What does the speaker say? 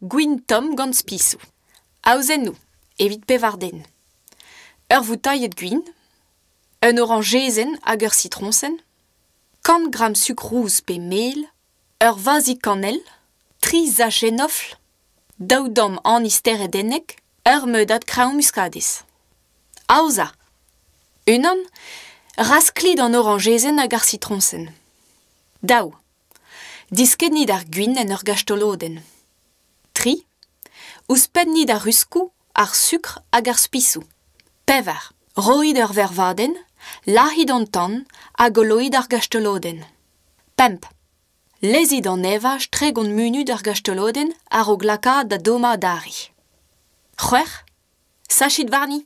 Gwyn tom gant spisou. Aouzen nou, evit pevarden. Ur vous taillet gwyn. Un orangezen hag ur citronsen. Kant gram rouz pe mel. Ur vazi kanel. Tri za genofl. Daoudom an ister edennek. Ur meudat kraoù muskadez. Aouza. Unan, rasklid an orangezen hag ar citronsen. Daou. Disket nid ar gwyn en ur gastoloden. tri, O penni ar ruskou ar sucre hag ar spissou. Pevar, roid ar vervaden, lahid an tan hag oloid ar gastoloden. Pemp, lezid an eva tregont munud ar d'ar gastoloden ar o glaka da doma dari. Chwer, sachid varni.